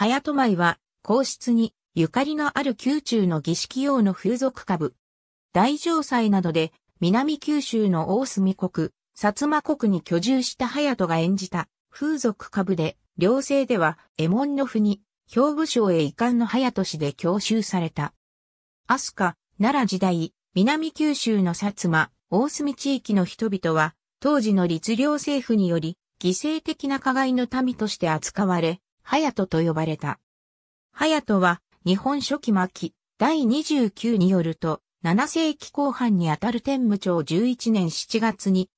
早といは、皇室に、ゆかりのある宮中の儀式用の風俗株。大城祭などで、南九州の大隅国、薩摩国に居住した隼人が演じた、風俗株で、両政では、エモンの府に、兵部省へ遺憾の隼人氏で強襲された。飛鳥、奈良時代、南九州の薩摩、大隅地域の人々は、当時の律令政府により、犠牲的な加害の民として扱われ、ハヤトと呼ばれた。ハヤトは、日本初期末期、第29によると、7世紀後半にあたる天武朝11年7月に、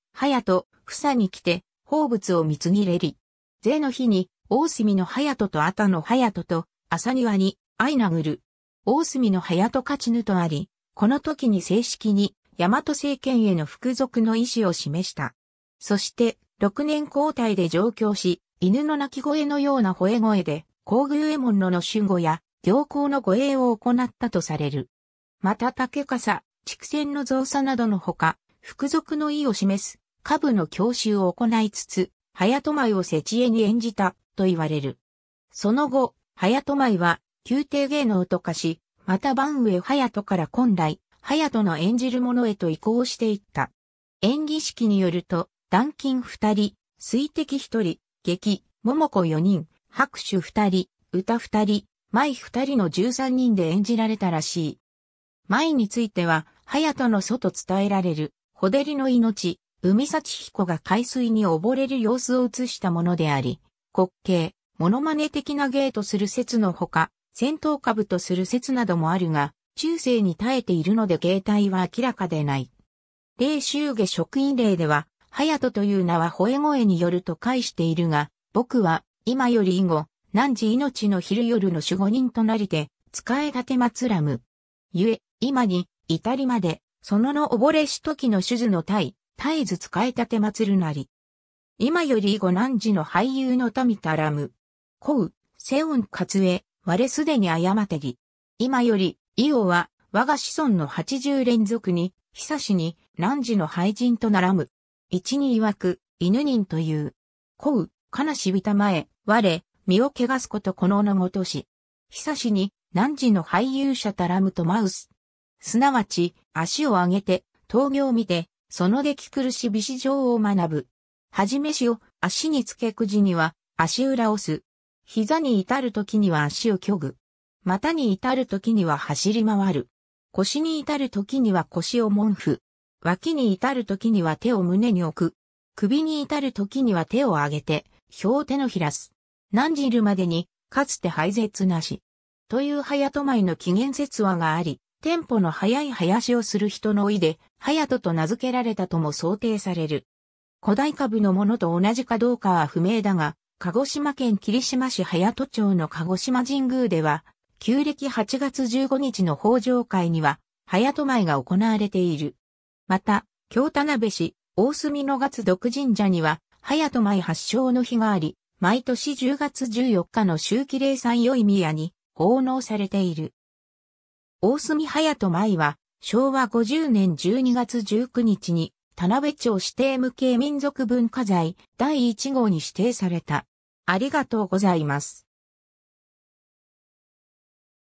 ト、フサに来て、宝物を貢ぎれり。税の日に、大隅のヤトとアタのヤトと、朝庭に、相殴る。大隅のヤト勝ちぬとあり、この時に正式に、大和政権への服属の意思を示した。そして、6年交代で上京し、犬の鳴き声のような吠え声で、皇宮右衛門のの守護や、行幸の護衛を行ったとされる。また竹笠、畜船の造作などのほか、服属の意を示す、下部の教習を行いつつ、早戸舞を世知恵に演じた、と言われる。その後、早戸舞は、宮廷芸能と化し、また番上早戸から本来、早戸の演じる者へと移行していった。演技式によると、断金二人、水滴一人、劇、桃子4人、拍手2人、歌2人、舞2人の13人で演じられたらしい。舞については、隼人の祖と伝えられる、小照の命、海幸彦が海水に溺れる様子を映したものであり、滑稽、モノマネ的な芸とする説のほか、戦闘株とする説などもあるが、中世に耐えているので芸体は明らかでない。霊州下職員令では、隼人という名は吠え声によると返しているが、僕は、今より以後、汝命の昼夜の守護人となりて、使えたてまつらむ。ゆえ、今に、至りまで、そのの溺れし時の手術の体、絶えず使えたてまつるなり。今より以後汝の俳優の民たらむ。こう、セオンかつえ、我すでに過てり。今より、イオは、我が子孫の八十連続に、久しに、汝の廃人とならむ。一に曰く、犬人という。こう、悲しびたまえ、我、身を汚すことこの名ごとし。久しに、汝の俳優者たらむとマウス。すなわち、足を上げて、闘病見て、その出来苦し美史上を学ぶ。はじめしを足につけくじには足裏をす。膝に至る時には足を虚ぐ。股に至る時には走り回る。腰に至る時には腰を文符。脇に至る時には手を胸に置く。首に至る時には手を上げて、表を手のひらす。何時いるまでに、かつて廃絶なし。という早と舞の起源説話があり、テンポの早い林をする人の意で、早とと名付けられたとも想定される。古代株のものと同じかどうかは不明だが、鹿児島県霧島市早戸町の鹿児島神宮では、旧暦8月15日の法上会には、早と舞が行われている。また、京田辺市、大隅の月独神社には、早と舞発祥の日があり、毎年10月14日の秋季霊祭い宮に奉納されている。大隅早と舞は、昭和50年12月19日に、田辺町指定無形民族文化財第1号に指定された。ありがとうございます。